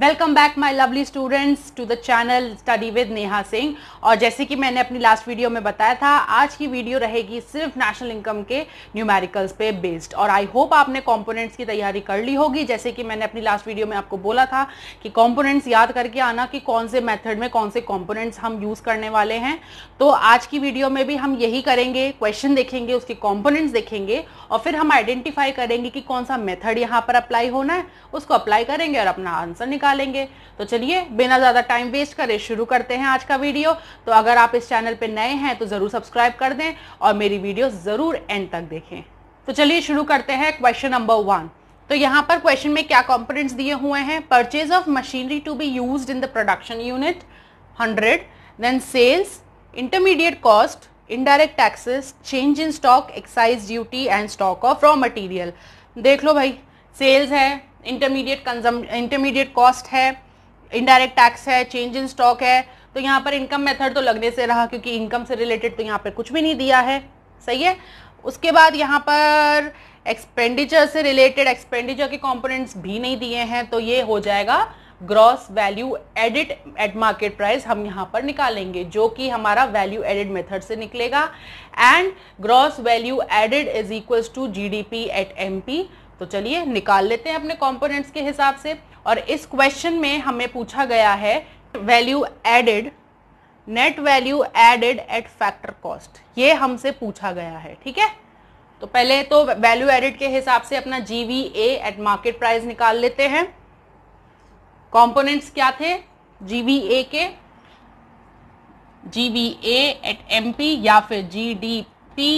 welcome back my lovely students to the channel study with Neha Singh और जैसे कि मैंने अपनी लास्ट वीडियो में बताया था आज की वीडियो रहेगी सिर्फ नेशनल इनकम के न्यूमेरिकल्स पे बेस्ड और आई होप आपने कंपोनेंट्स की तैयारी कर ली होगी जैसे कि मैंने अपनी लास्ट वीडियो में आपको बोला था कि कॉम्पोनेंट्स याद करके आना कि कौन से मैथड में कौन से कॉम्पोनेंट्स हम यूज़ करने वाले हैं तो आज की वीडियो में भी हम यही करेंगे क्वेश्चन देखेंगे उसके कॉम्पोनेंट्स देखेंगे और फिर हम आइडेंटिफाई करेंगे कि कौन सा मेथड यहाँ पर अप्लाई होना है उसको अप्लाई करेंगे और अपना आंसर निकाल निकालेंगे तो चलिए बिना ज़्यादा टाइम वेस्ट करे शुरू करते हैं आज का वीडियो तो अगर आप इस चैनल पर नए हैं तो ज़रूर सब्सक्राइब कर दें और मेरी वीडियो ज़रूर एंड तक देखें तो चलिए शुरू करते हैं क्वेश्चन नंबर वन तो यहाँ पर क्वेश्चन में क्या कॉम्पोनेंट्स दिए हुए हैं purchase of machinery to be use in the production unit hundred then sales intermediate cost indirect taxes change in stock excise duty and stock of raw material देख लो भाई सेल्स है इंटरमीडिएट कंजम इंटरमीडिएट कॉस्ट है indirect tax है change in stock है तो यहाँ पर इनकम मेथड तो लगने से रहा क्योंकि इनकम से रिलेटेड तो यहाँ पर कुछ भी नहीं दिया है सही है उसके बाद यहाँ पर एक्सपेंडिचर से रिलेटेड एक्सपेंडिचर के कंपोनेंट्स भी नहीं दिए हैं तो ये हो जाएगा gross value added at market price हम यहाँ पर निकालेंगे जो कि हमारा वैल्यू एडिड मेथड से निकलेगा and gross value added is equals to G at M तो चलिए निकाल लेते हैं अपने कंपोनेंट्स के हिसाब से और इस क्वेश्चन में हमें पूछा गया है value added net value added at factor cost ये हमसे पूछा गया है ठीक है तो पहले तो वैल्यू एडेड के हिसाब से अपना जी एट मार्केट प्राइस निकाल लेते हैं कंपोनेंट्स क्या थे जी के जी एट एम या फिर G D P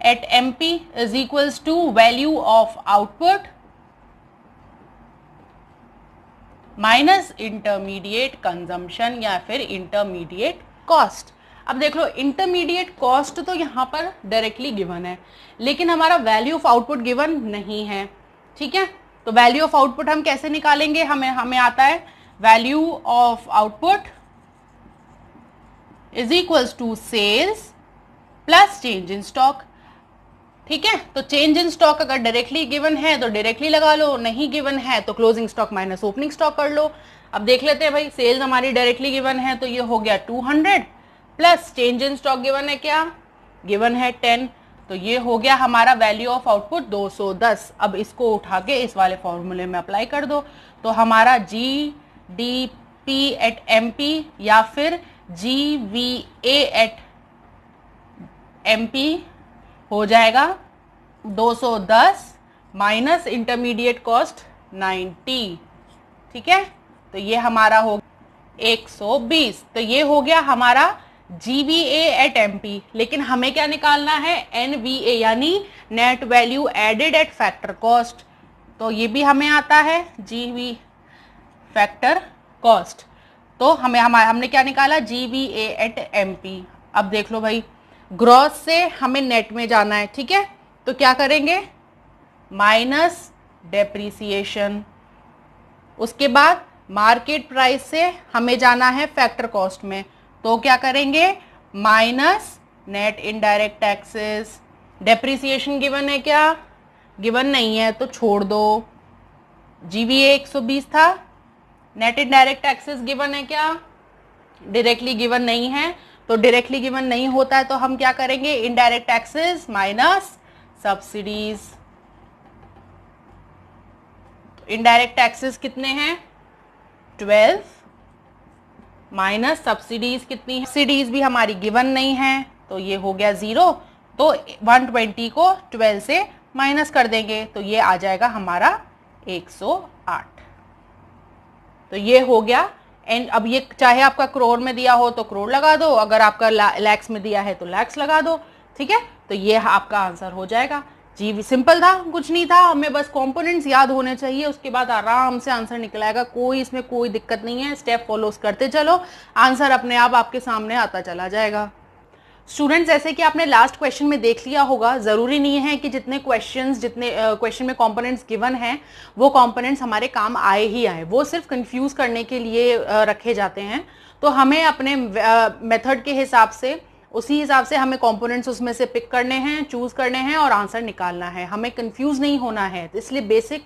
at MP is equals to value of output minus intermediate consumption या फिर इंटरमीडिएट कॉस्ट अब देख लो इंटरमीडिएट कॉस्ट तो यहाँ पर डायरेक्टली गिवन है लेकिन हमारा वैल्यू ऑफ आउटपुट गिवन नहीं है ठीक है तो वैल्यू ऑफ आउटपुट हम कैसे निकालेंगे हमें हमें आता है value of output is equals to sales plus change in stock ठीक है तो चेंज इन स्टॉक अगर डायरेक्टली गिवन है तो डायरेक्टली लगा लो नहीं गिवन है तो closing stock minus opening stock कर लो अब देख लेते हैं भाई सेल्स हमारी डायरेक्टली गिवन है तो ये हो गया 200 plus change in stock given है क्या गिवन है 10 तो ये हो गया हमारा वैल्यू ऑफ आउटपुट 210 अब इसको उठा के इस वाले फॉर्मूले में अप्लाई कर दो तो हमारा G D P at M P या फिर G V A at M P हो जाएगा 210 माइनस इंटरमीडिएट कॉस्ट 90 ठीक है तो ये हमारा हो 120 तो ये हो गया हमारा G V A at M P लेकिन हमें क्या निकालना है एन वी यानी net value added at factor cost तो ये भी हमें आता है जी वी फैक्टर कॉस्ट तो हमें हमारा हमने क्या निकाला G V A at M P अब देख लो भाई ग्रॉस से हमें नेट में जाना है ठीक है तो क्या करेंगे माइनस डेप्रीसिएशन उसके बाद मार्केट प्राइस से हमें जाना है फैक्टर कॉस्ट में तो क्या करेंगे minus net indirect taxes depreciation given है क्या गिवन नहीं है तो छोड़ दो जीवीए 120 था नेट इनडायरेक्ट टैक्सेस गिवन है क्या डायरेक्टली गिवन नहीं है तो डायरेक्टली गिवन नहीं होता है तो हम क्या करेंगे indirect taxes minus subsidies indirect taxes कितने हैं ट्वेल्व माइनस सब्सिडीज कितनी है सब्सिडीज भी हमारी गिवन नहीं है तो ये हो गया ज़ीरो तो 120 को 12 से माइनस कर देंगे तो ये आ जाएगा हमारा 108 तो ये हो गया एंड अब ये चाहे आपका करोड़ में दिया हो तो करोड़ लगा दो अगर आपका लैक्स में दिया है तो लैक्स लगा दो ठीक है तो ये आपका आंसर हो जाएगा जी सिंपल था कुछ नहीं था हमें बस कंपोनेंट्स याद होने चाहिए उसके बाद आराम से आंसर निकल आएगा कोई इसमें कोई दिक्कत नहीं है स्टेप फॉलोस करते चलो आंसर अपने आप आपके सामने आता चला जाएगा स्टूडेंट्स जैसे कि आपने लास्ट क्वेश्चन में देख लिया होगा ज़रूरी नहीं है कि जितने क्वेश्चंस जितने क्वेश्चन uh, में कंपोनेंट्स गिवन हैं वो कंपोनेंट्स हमारे काम आए ही आए वो सिर्फ कंफ्यूज करने के लिए uh, रखे जाते हैं तो हमें अपने मेथड uh, के हिसाब से उसी हिसाब से हमें कंपोनेंट्स उसमें से पिक करने हैं चूज़ करने हैं और आंसर निकालना है हमें कंफ्यूज नहीं होना है इसलिए बेसिक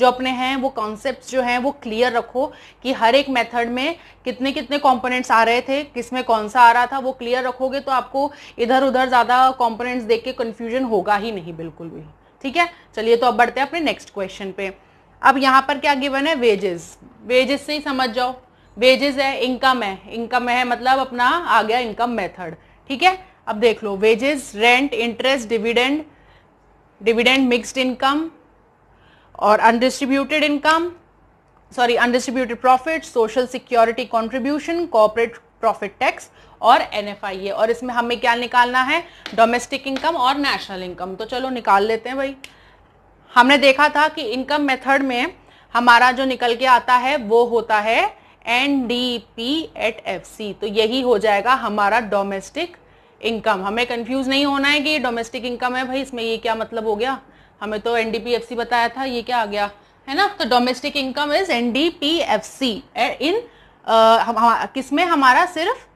जो अपने हैं वो कॉन्सेप्ट जो हैं वो क्लियर रखो कि हर एक मेथड में कितने कितने कंपोनेंट्स आ रहे थे किस में कौन सा आ रहा था वो क्लियर रखोगे तो आपको इधर उधर ज़्यादा कॉम्पोनेंट्स देख के कन्फ्यूजन होगा ही नहीं बिल्कुल भी ठीक है चलिए तो अब बढ़ते हैं अपने नेक्स्ट क्वेश्चन पे अब यहाँ पर क्या गिवन है वेजेस वेजेस से ही समझ जाओ वेजेस है इनकम है इनकम है मतलब अपना आ गया इनकम मेथड ठीक है अब देख लो wages rent interest dividend dividend mixed income और undistributed income sorry undistributed profit social security contribution corporate profit tax और ए और इसमें हमें क्या निकालना है डोमेस्टिक इनकम और नेशनल इनकम तो चलो निकाल लेते हैं भाई हमने देखा था कि इनकम मेथड में हमारा जो निकल के आता है वो होता है N D P at F C तो यही हो जाएगा हमारा डोमेस्टिक इनकम हमें कंफ्यूज नहीं होना है कि ये डोमेस्टिक इनकम है भाई इसमें ये क्या मतलब हो गया हमें तो एनडीपीएफसी बताया था ये क्या आ गया है ना तो डोमेस्टिक इनकम इज एनडीपीएफसी इन किस में हमारा सिर्फ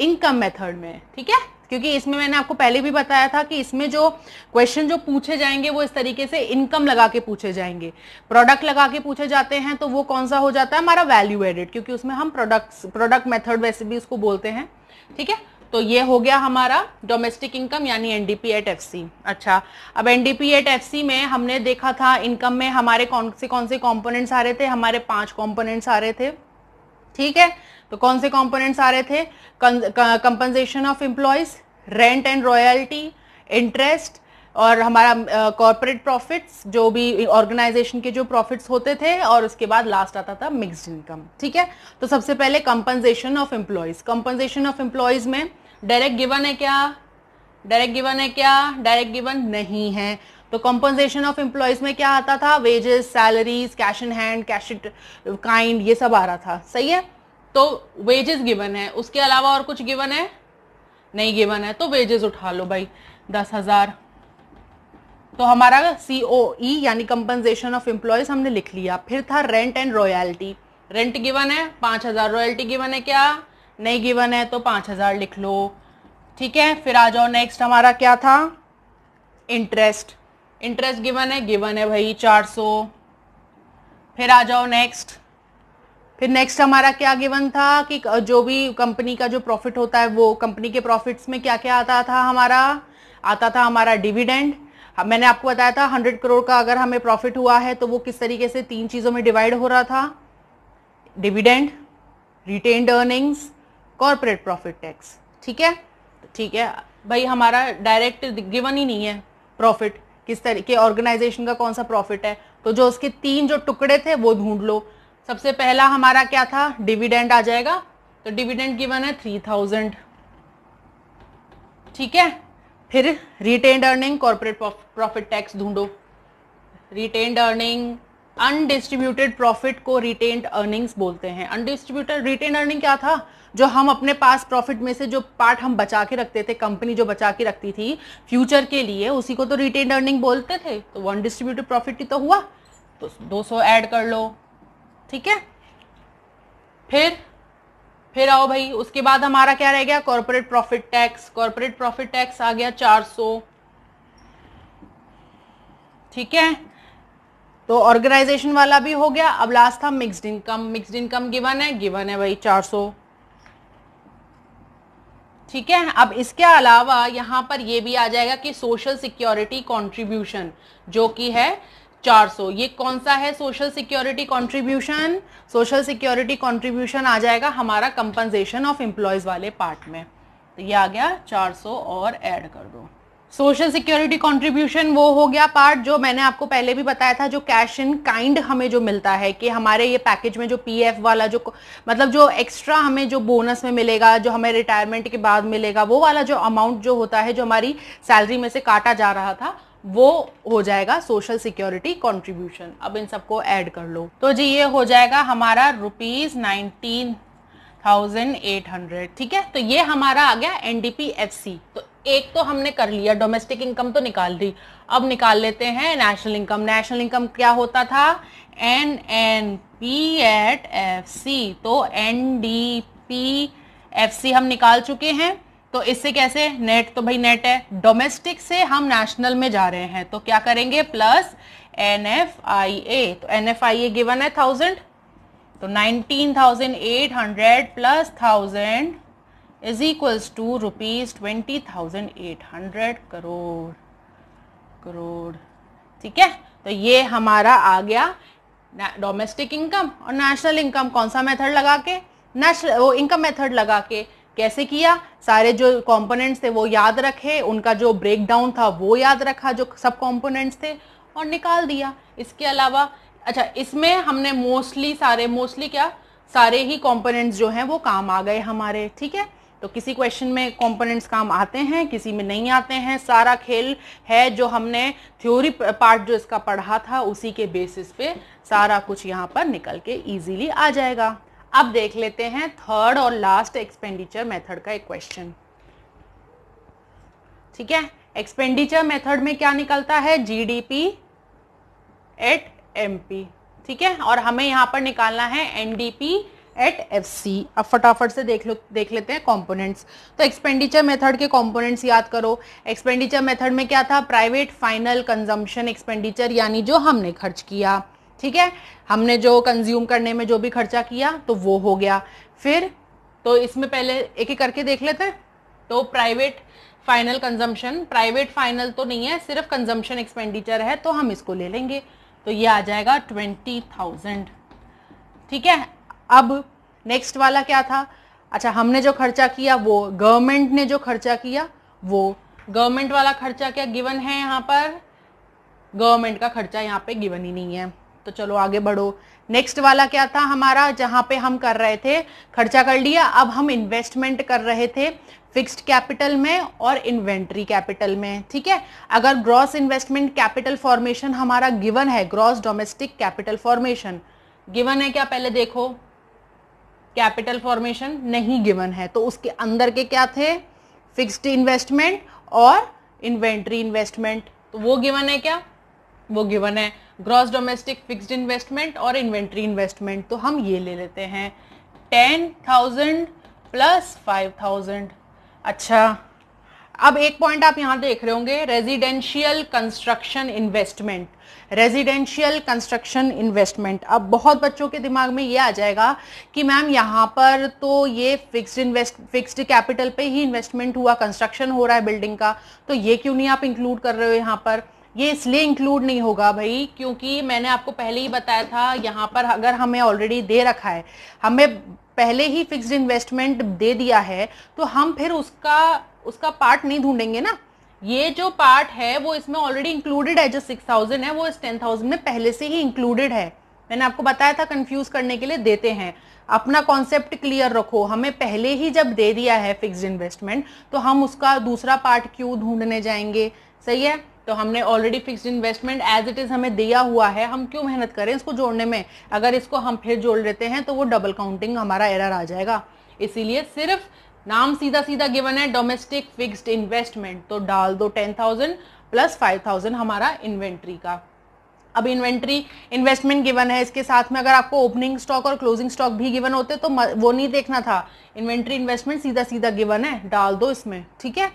इनकम मेथड में ठीक है क्योंकि इसमें मैंने आपको पहले भी बताया था कि इसमें जो क्वेश्चन जो पूछे जाएंगे वो इस तरीके से इनकम लगा के पूछे जाएंगे प्रोडक्ट लगा के पूछे जाते हैं तो वो कौन सा हो जाता है हमारा वैल्यू एडेड क्योंकि उसमें हम प्रोडक्ट प्रोडक्ट मेथड वैसे भी इसको बोलते हैं ठीक है तो ये हो गया हमारा डोमेस्टिक इनकम यानी एनडीपी एट सी अच्छा अब एनडीपी एट सी में हमने देखा था इनकम में हमारे कौन से कौन से कॉम्पोनेंट्स आ रहे थे हमारे पांच कॉम्पोनेंट्स आ रहे थे ठीक है तो कौन से कॉम्पोनेंट्स आ रहे थे compensation of employees rent and royalty interest और हमारा कॉरपोरेट प्रॉफिट्स जो भी ऑर्गेनाइजेशन के जो प्रॉफिट्स होते थे और उसके बाद लास्ट आता था मिक्सड इनकम ठीक है तो सबसे पहले compensation of employees compensation of employees में डायरेक्ट गिवन है क्या डायरेक्ट गिवन है क्या डायरेक्ट गिवन नहीं है तो कंपनसेशन ऑफ एम्प्लॉयज़ में क्या आता था wages salaries cash in hand cash kind ये सब आ रहा था सही है तो वेजेस गिवन है उसके अलावा और कुछ गिवन है नहीं गिवन है तो वेजेस उठा लो भाई दस हज़ार तो हमारा सी ओ ई यानी कंपनसेशन ऑफ एम्प्लॉयज हमने लिख लिया फिर था rent and royalty rent given है पाँच हज़ार रॉयल्टी गिवन है क्या नहीं गिवन है तो पाँच हज़ार लिख लो ठीक है फिर आ जाओ नेक्स्ट हमारा क्या था इंटरेस्ट इंटरेस्ट गिवन है गिवन है भाई चार सौ फिर आ जाओ नेक्स्ट फिर नेक्स्ट हमारा क्या गिवन था कि जो भी कंपनी का जो प्रॉफिट होता है वो कंपनी के प्रॉफिट्स में क्या क्या आता था हमारा आता था हमारा डिविडेंड हाँ, मैंने आपको बताया था हंड्रेड करोड़ का अगर हमें प्रॉफिट हुआ है तो वो किस तरीके से तीन चीज़ों में डिवाइड हो रहा था dividend retained earnings corporate profit tax ठीक है ठीक है भाई हमारा डायरेक्ट गिवन ही नहीं है प्रॉफिट किस तरीके ऑर्गेनाइजेशन का कौन सा प्रॉफिट है तो जो उसके तीन जो टुकड़े थे वो ढूंढ लो सबसे पहला हमारा क्या था डिविडेंड आ जाएगा तो डिविडेंड गिवन है थ्री थाउजेंड ठीक है फिर retained earning corporate profit tax ढूंढो रिटेन्ड अर्निंग अनडिस्ट्रीब्यूटेड प्रॉफिट को रिटेन्ड अर्निंग्स बोलते हैं अनडिस्ट्रीब्यूटेड रिटेन अर्निंग क्या था जो हम अपने पास प्रॉफिट में से जो पार्ट हम बचा के रखते थे कंपनी जो बचा के रखती थी फ्यूचर के लिए उसी को तो रिटेन अर्निंग बोलते थे तो वो अनडिस्ट्रीब्यूटेड प्रॉफिट ही तो हुआ तो 200 ऐड कर लो ठीक है फिर फिर आओ भाई उसके बाद हमारा क्या रह गया corporate profit tax corporate profit tax आ गया 400 ठीक है तो ऑर्गेनाइजेशन वाला भी हो गया अब लास्ट था mixed income mixed income given है गिवन है भाई 400 ठीक है अब इसके अलावा यहां पर यह भी आ जाएगा कि सोशल सिक्योरिटी कॉन्ट्रीब्यूशन जो कि है 400 ये कौन सा है social security contribution social security contribution आ जाएगा हमारा कंपनसेशन ऑफ एम्प्लॉयज वाले पार्ट में तो ये आ गया 400 और ऐड कर दो सोशल सिक्योरिटी कंट्रीब्यूशन वो हो गया पार्ट जो मैंने आपको पहले भी बताया था जो कैश इन काइंड हमें जो मिलता है कि हमारे ये पैकेज में जो पीएफ वाला जो मतलब जो एक्स्ट्रा हमें जो बोनस में मिलेगा जो हमें रिटायरमेंट के बाद मिलेगा वो वाला जो अमाउंट जो होता है जो हमारी सैलरी में से काटा जा रहा था वो हो जाएगा सोशल सिक्योरिटी कंट्रीब्यूशन अब इन सबको ऐड कर लो तो जी ये हो जाएगा हमारा rupees nineteen thousand eight hundred ठीक है तो ये हमारा आ गया एनडीपीएफसी एफ सी तो एक तो हमने कर लिया डोमेस्टिक इनकम तो निकाल दी अब निकाल लेते हैं नेशनल इनकम नेशनल इनकम क्या होता था N N P at F C तो N D P F C हम निकाल चुके हैं तो इससे कैसे नेट तो भाई नेट है डोमेस्टिक से हम नेशनल में जा रहे हैं तो क्या करेंगे plus N F I A तो N F I A given है थाउजेंड तो nineteen thousand eight hundred plus thousand is equals to rupees twenty thousand eight hundred crore crore ठीक है तो ये हमारा आ गया डोमेस्टिक इनकम और नेशनल इनकम कौन सा मेथड लगा के नेशनल वो इनकम मेथड लगा के कैसे किया सारे जो कंपोनेंट्स थे वो याद रखे उनका जो ब्रेकडाउन था वो याद रखा जो सब कंपोनेंट्स थे और निकाल दिया इसके अलावा अच्छा इसमें हमने मोस्टली सारे मोस्टली क्या सारे ही कंपोनेंट्स जो हैं वो काम आ गए हमारे ठीक है तो किसी क्वेश्चन में कंपोनेंट्स काम आते हैं किसी में नहीं आते हैं सारा खेल है जो हमने थ्योरी पार्ट जो इसका पढ़ा था उसी के बेसिस पे सारा कुछ यहाँ पर निकल के इजीली आ जाएगा अब देख लेते हैं थर्ड और लास्ट एक्सपेंडिचर मेथड का एक क्वेश्चन ठीक है एक्सपेंडिचर मेथड में क्या निकलता है जीडीपी एट एमपी ठीक है और हमें यहां पर निकालना है एनडीपी एट एफ सी अब फटाफट से देख लो देख लेते हैं कंपोनेंट्स तो एक्सपेंडिचर मेथड के कंपोनेंट्स याद करो एक्सपेंडिचर मेथड में क्या था प्राइवेट फाइनल कंजम्पशन एक्सपेंडिचर यानी जो हमने खर्च किया ठीक है हमने जो कंज्यूम करने में जो भी खर्चा किया तो वो हो गया फिर तो इसमें पहले एक एक करके देख लेते हैं तो private final consumption private final तो नहीं है सिर्फ कंजम्पशन एक्सपेंडिचर है तो हम इसको ले लेंगे तो ये आ जाएगा ट्वेंटी थाउजेंड ठीक है अब नेक्स्ट वाला क्या था अच्छा हमने जो खर्चा किया वो गवर्नमेंट ने जो खर्चा किया वो गवर्नमेंट वाला खर्चा क्या गिवन है यहाँ पर गवर्नमेंट का खर्चा यहाँ पे गिवन ही नहीं है तो चलो आगे बढ़ो नेक्स्ट वाला क्या था हमारा जहां पे हम कर रहे थे खर्चा कर लिया अब हम इन्वेस्टमेंट कर रहे थे फिक्स्ड कैपिटल में और इन्वेंट्री कैपिटल में ठीक है अगर ग्रॉस इन्वेस्टमेंट कैपिटल फॉर्मेशन हमारा गिवन है gross domestic capital formation given है क्या पहले देखो कैपिटल फॉर्मेशन नहीं गिवन है तो उसके अंदर के क्या थे फिक्स्ड इन्वेस्टमेंट और इन्वेंट्री इन्वेस्टमेंट तो वो गिवन है क्या वो गिवन है ग्रॉस डोमेस्टिक फिक्स्ड इन्वेस्टमेंट और इन्वेंट्री इन्वेस्टमेंट तो हम ये ले लेते हैं ten thousand plus five thousand अच्छा अब एक पॉइंट आप यहाँ देख रहे होंगे residential construction investment residential construction investment अब बहुत बच्चों के दिमाग में ये आ जाएगा कि मैम यहाँ पर तो ये फिक्स्ड इन्वेस्ट फिक्स्ड कैपिटल पे ही इन्वेस्टमेंट हुआ कंस्ट्रक्शन हो रहा है बिल्डिंग का तो ये क्यों नहीं आप इंक्लूड कर रहे हो यहाँ पर ये इसलिए इंक्लूड नहीं होगा भाई क्योंकि मैंने आपको पहले ही बताया था यहाँ पर अगर हमें ऑलरेडी दे रखा है हमें पहले ही फिक्स्ड इन्वेस्टमेंट दे दिया है तो हम फिर उसका उसका पार्ट नहीं ढूंढेंगे ना ये जो पार्ट है वो इसमें ऑलरेडी इंक्लूडेड है जो सिक्स थाउजेंड है वो इस टेन थाउजेंड में पहले से ही इंक्लूडेड है मैंने आपको बताया था कंफ्यूज करने के लिए देते हैं अपना कॉन्सेप्ट क्लियर रखो हमें पहले ही जब दे दिया है फिक्स्ड इन्वेस्टमेंट तो हम उसका दूसरा पार्ट क्यों ढूंढने जाएंगे सही है तो हमने already fix investment as it is हमें दिया हुआ है हम क्यों मेहनत करें इसको जोड़ने में अगर इसको हम फिर जोड़ लेते हैं तो वो डबल काउंटिंग हमारा एरर आ जाएगा इसीलिए सिर्फ नाम सीधा सीधा गिवन है डोमेस्टिक फिक्स्ड इन्वेस्टमेंट तो डाल दो ten thousand plus five thousand हमारा इन्वेंट्री का अब इन्वेंट्री इन्वेस्टमेंट गिवन है इसके साथ में अगर आपको ओपनिंग स्टॉक और क्लोजिंग स्टॉक भी गिवन होते तो वो नहीं देखना था इन्वेंट्री इन्वेस्टमेंट सीधा सीधा गिवन है डाल दो इसमें ठीक है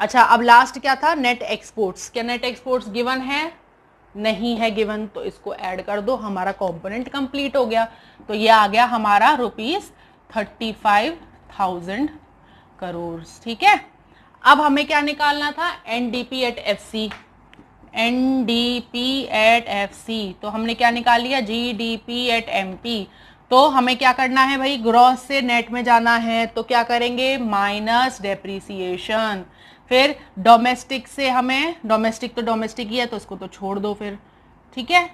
अच्छा अब लास्ट क्या था नेट एक्सपोर्ट्स क्या नेट एक्सपोर्ट्स गिवन है नहीं है गिवन तो इसको ऐड कर दो हमारा कंपोनेंट कंप्लीट हो गया तो ये आ गया हमारा rupees thirty five thousand crore ठीक है अब हमें क्या निकालना था NDP at F C N D P at F C तो हमने क्या निकाल लिया G D P at M P तो हमें क्या करना है भाई ग्रॉस से नेट में जाना है तो क्या करेंगे माइनस डेप्रीसिएशन फिर डोमेस्टिक से हमें डोमेस्टिक तो डोमेस्टिक ही है तो उसको तो छोड़ दो फिर ठीक है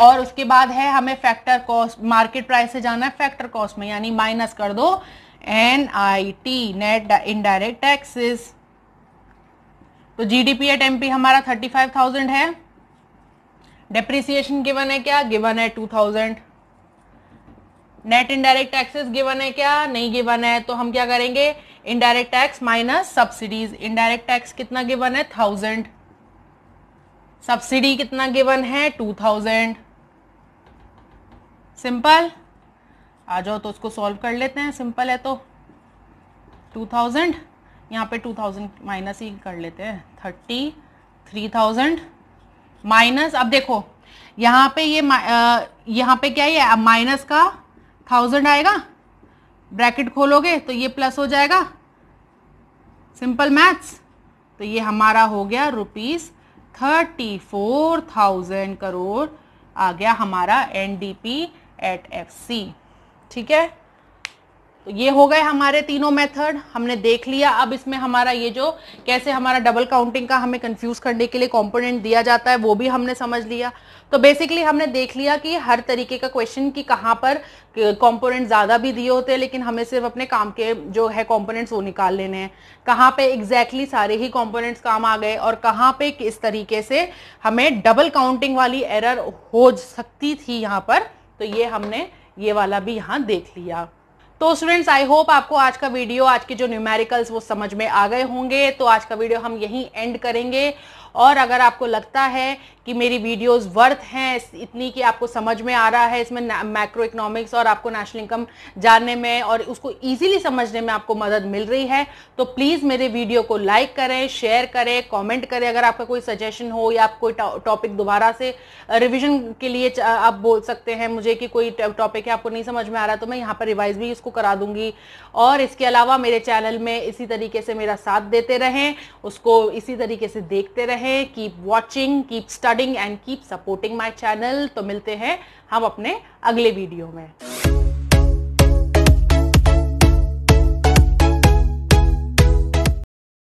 और उसके बाद है हमें फैक्टर कॉस्ट मार्केट प्राइस से जाना है फैक्टर कॉस्ट में यानी माइनस कर दो N I T net indirect taxes तो जीडीपी एट एमपी हमारा थर्टी फाइव थाउजेंड है डेप्रिसिएशन गिवन है क्या गिवन है two thousand net indirect taxes given है क्या नहीं गिवन है तो हम क्या करेंगे indirect tax minus subsidies indirect tax कितना गिवन है थाउजेंड सब्सिडी कितना गिवन है टू थाउजेंड सिंपल आ जाओ तो उसको सॉल्व कर लेते हैं सिंपल है तो टू थाउजेंड यहाँ पे टू थाउजेंड माइनस ही कर लेते हैं थर्टी थ्री थाउजेंड माइनस अब देखो यहाँ पे ये यहाँ पे क्या है माइनस का थाउजेंड आएगा ब्रैकेट खोलोगे तो ये प्लस हो जाएगा सिंपल मैथ्स तो ये हमारा हो गया rupees thirty four thousand crore आ गया हमारा N D P at F C ठीक है तो ये हो गए हमारे तीनों मेथड हमने देख लिया अब इसमें हमारा ये जो कैसे हमारा डबल काउंटिंग का हमें कंफ्यूज करने के लिए कंपोनेंट दिया जाता है वो भी हमने समझ लिया तो बेसिकली हमने देख लिया कि हर तरीके का क्वेश्चन कि कहाँ पर कंपोनेंट ज़्यादा भी दिए होते हैं लेकिन हमें सिर्फ अपने काम के जो है कंपोनेंट्स वो निकाल लेने हैं कहाँ पे एग्जैक्टली exactly सारे ही कंपोनेंट्स काम आ गए और कहाँ पे किस तरीके से हमें डबल काउंटिंग वाली एरर हो सकती थी यहाँ पर तो ये हमने ये वाला भी यहाँ देख लिया तो स्टूडेंट्स आई होप आपको आज का वीडियो आज के जो न्यूमेरिकल्स वो समझ में आ गए होंगे तो आज का वीडियो हम यहीं एंड करेंगे और अगर आपको लगता है कि मेरी वीडियोस वर्थ हैं इतनी कि आपको समझ में आ रहा है इसमें मैक्रो इकोनॉमिक्स और आपको नेशनल इनकम जानने में और उसको ईजिली समझने में आपको मदद मिल रही है तो प्लीज़ मेरे वीडियो को लाइक करें शेयर करें कॉमेंट करें अगर आपका कोई सजेशन हो या आप कोई टॉपिक दोबारा से रिविजन के लिए आप बोल सकते हैं मुझे कि कोई टॉपिक है आपको नहीं समझ में आ रहा तो मैं यहाँ पर रिवाइज भी इसको करा दूंगी और इसके अलावा मेरे चैनल में इसी तरीके से मेरा साथ देते रहें उसको इसी तरीके से देखते रहें keep watching keep study recording and keep supporting my channel तो मिलते हैं हम अपने अगले वीडियो में